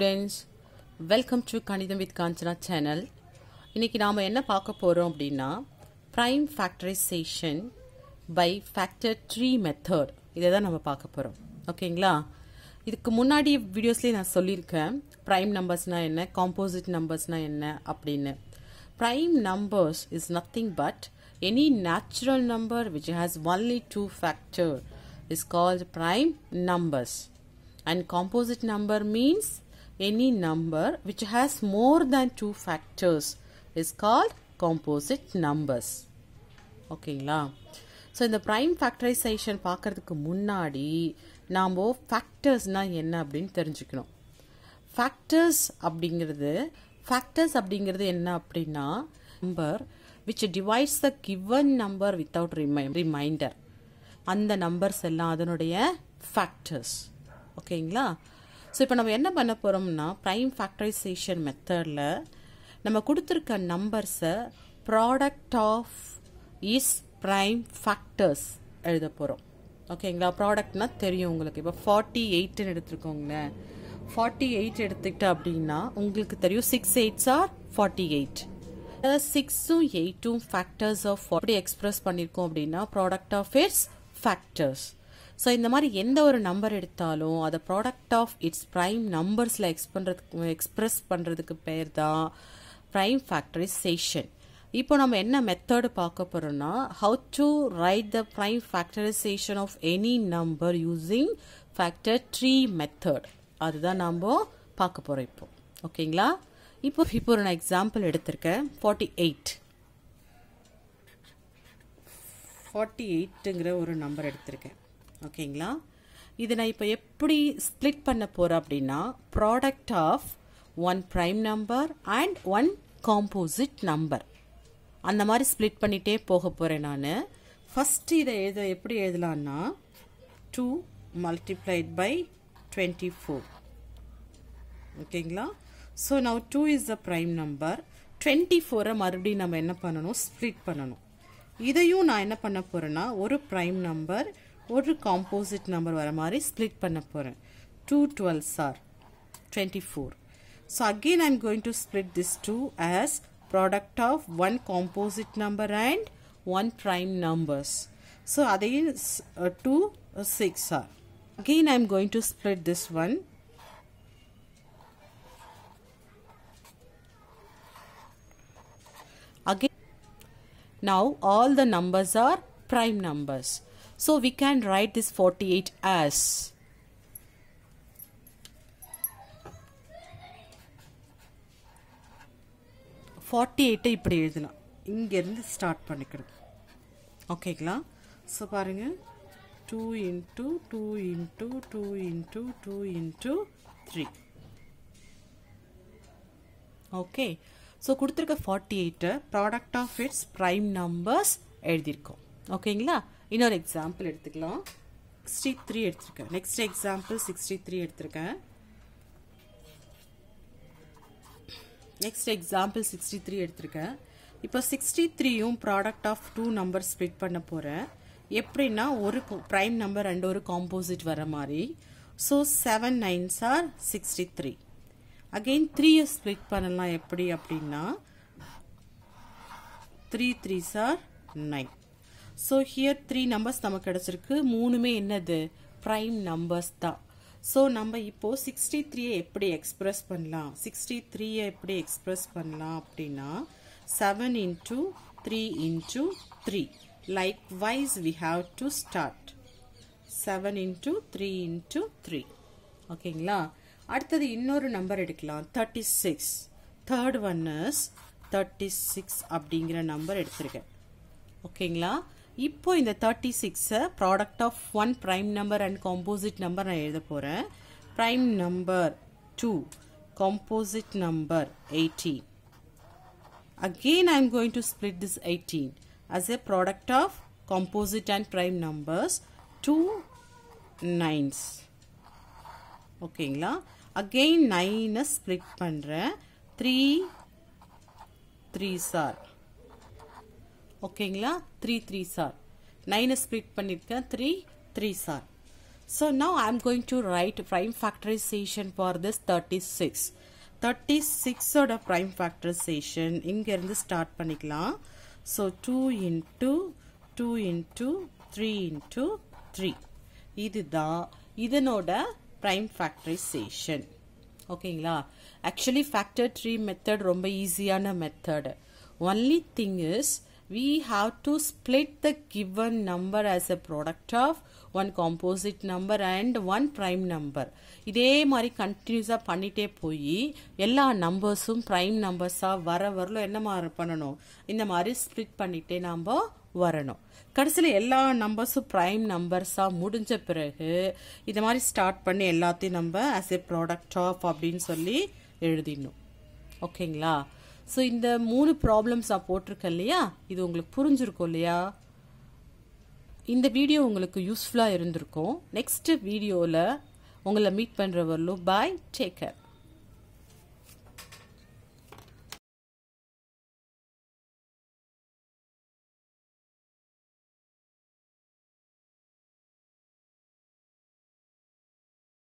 Students welcome to கணிதம் with Kanchana channel இன்னைக்கு நாம் என்ன பார்க்க போகிறோம் அப்படின்னா prime factorisation by factor tree method இதை தான் நம்ம பார்க்க போகிறோம் ஓகேங்களா இதுக்கு முன்னாடி வீடியோஸ்லேயே நான் சொல்லியிருக்கேன் ப்ரைம் நம்பர்ஸ்னால் என்ன காம்போசிட் நம்பர்ஸ்னால் என்ன அப்படின்னு prime numbers is nothing but any natural number which has only two factor is called prime numbers and composite number means any number which has more than two factors is called composite numbers ஓகேங்களா so இந்த prime factorisation பார்க்குறதுக்கு முன்னாடி நாம் ஃபேக்டர்ஸ்னால் என்ன அப்படின்னு தெரிஞ்சுக்கணும் factors அப்படிங்கிறது factors அப்படிங்கிறது என்ன அப்படின்னா number which divides the given number without ரிமை ரிமைண்டர் அந்த நம்பர்ஸ் எல்லாம் அதனுடைய ஃபேக்டர்ஸ் ஓகேங்களா ஸோ இப்போ நம்ம என்ன பண்ண போகிறோம்னா ப்ரைம் ஃபேக்டரைசேஷன் மெத்தடில் நம்ம கொடுத்துருக்க நம்பர்ஸை product of is prime factors எழுத போகிறோம் ஓகேங்களா ப்ராடக்ட்னா தெரியும் உங்களுக்கு இப்போ ஃபார்ட்டி எயிட்டுன்னு எடுத்துருக்கோங்களேன் ஃபார்ட்டி எயிட் எடுத்துக்கிட்டோம் அப்படின்னா உங்களுக்கு தெரியும் six eights are forty eight சிக்ஸும் எயிட்டும் ஃபேக்டர்ஸ் ஆஃப் அப்படி எக்ஸ்பிரஸ் பண்ணியிருக்கோம் அப்படின்னா product of its factors so இந்த மாதிரி எந்த ஒரு நம்பர் எடுத்தாலும் அதை ப்ராடக்ட் ஆஃப் இட்ஸ் ப்ரைம் நம்பர்ஸில் எக்ஸ் பண்ணுறதுக்கு எக்ஸ்ப்ரெஸ் பண்ணுறதுக்கு பேர் தான் ப்ரைம் ஃபேக்டரிசேஷன் இப்போ நம்ம என்ன மெத்தடு பார்க்க போகிறோம்னா how to write the prime factorisation of any number using factor tree method அதுதான் நாம் பார்க்க போகிறோம் இப்போ ஓகேங்களா இப்போ இப்போ நான் எக்ஸாம்பிள் எடுத்திருக்கேன் ஃபார்ட்டி எயிட் ஃபார்ட்டி எயிட்டுங்கிற ஒரு நம்பர் எடுத்திருக்கேன் ஓகேங்களா இது நான் இப்போ எப்படி ஸ்ப்ளிட் பண்ண போகிறேன் அப்படின்னா product of one prime number and one composite number அந்த மாதிரி ஸ்ப்ளிட் பண்ணிகிட்டே போக போகிறேன் நான் ஃபஸ்ட்டு இதை எழுத எப்படி எழுதலான்னா two multiplied by twenty four ஓகேங்களா so now two is the prime number twenty ஃபோரை மறுபடியும் நம்ம என்ன பண்ணணும் ஸ்ப்ளிட் பண்ணணும் இதையும் நான் என்ன பண்ண போகிறேன்னா ஒரு ப்ரைம் நம்பர் ஒரு composite number, வர are ஸ்ப்ளிட் பண்ண போகிறேன் two are twenty-four. So again I am going to split this 2 as product of one composite number and one prime numbers. So uh, uh, again 2 6 are. Again I am going to split this one. Again now all the numbers are prime numbers. So we can write this 48 as forty எயிட்டை இப்படி எழுதலாம் இங்கேருந்து start பண்ணிக்கிறது ஓகேங்களா so பாருங்கள் two into two into two into two into three okay so கொடுத்துருக்க forty எயிட்டை product of its prime numbers எழுதியிருக்கோம் ஓகேங்களா இன்னொரு எக்ஸாம்பிள் எடுத்துக்கலாம் சிக்ஸ்டி த்ரீ எடுத்திருக்கேன் நெக்ஸ்ட் எக்ஸாம்பிள் சிக்ஸ்டி த்ரீ எடுத்திருக்கேன் நெக்ஸ்ட் எக்ஸாம்பிள் சிக்ஸ்டி த்ரீ எடுத்திருக்கேன் இப்போ சிக்ஸ்டி த்ரீயும் product of two number split பண்ண போகிறேன் எப்படின்னா ஒரு ப்ரைம் நம்பர் ரெண்டு ஒரு காம்போசிட் வர மாதிரி so seven nines are sixty three again த்ரீயை ஸ்ப்ளிட் பண்ணலாம் எப்படி அப்படின்னா three three are nine so here three numbers நமக்கு கிடச்சிருக்கு மூணுமே என்னது ப்ரைம் நம்பர்ஸ் தான் ஸோ நம்ம இப்போது சிக்ஸ்டி த்ரீயை எப்படி எக்ஸ்ப்ரெஸ் பண்ணலாம் சிக்ஸ்டி த்ரீயை எப்படி எக்ஸ்ப்ரெஸ் பண்ணலாம் அப்படின்னா seven into three into three likewise we have to start seven into three into three ஓகேங்களா அடுத்தது இன்னொரு நம்பர் எடுக்கலாம் thirty six third one is thirty six அப்படிங்கிற நம்பர் எடுத்திருக்கேன் ஓகேங்களா இப்போ இந்த தேர்ட்டி சிக்ஸை product of one prime number and composite number நான் எழுத போகிறேன் prime number two composite number 18. Again I am going to split this 18 as a product of composite and prime numbers 2 nines. ஓகேங்களா again நைனை split பண்ணுறேன் three three are ஓகேங்களா three three are நைனை split பண்ணியிருக்கேன் three three are so now I am going to write prime factorisation for this thirty six thirty சிக்ஸோட prime factorisation இங்கேருந்து start பண்ணிக்கலாம் so two into two into three into three இதுதான் இதனோட prime factorisation ஓகேங்களா actually factor tree method ரொம்ப ஈஸியான method only thing is we have to split the given number as a product of one composite number and one prime number இதே மாதிரி கண்டினியூஸாக பண்ணிகிட்டே போய் எல்லா நம்பர்ஸும் ப்ரைம் நம்பர்ஸாக வர வரலும் என்ன மாறு பண்ணணும் இந்த மாதிரி ஸ்ப்ளிட் பண்ணிகிட்டே நாம் வரணும் கடைசியில் எல்லா நம்பர்ஸும் ப்ரைம் நம்பர்ஸாக முடிஞ்ச பிறகு இத மாதிரி ஸ்டார்ட் பண்ணி எல்லாத்தையும் நம்ம as a product ஆஃப் அப்படின்னு சொல்லி எழுதிடணும் ஓகேங்களா ஸோ இந்த மூணு ப்ராப்ளம்ஸ் நான் போட்டிருக்கேன் இல்லையா இது உங்களுக்கு புரிஞ்சிருக்கும் இல்லையா இந்த வீடியோ உங்களுக்கு யூஸ்ஃபுல்லாக இருந்திருக்கும் நெக்ஸ்ட் வீடியோவில் உங்களை மீட் பண்ணுற வரலும் பாய் டேக் கேர்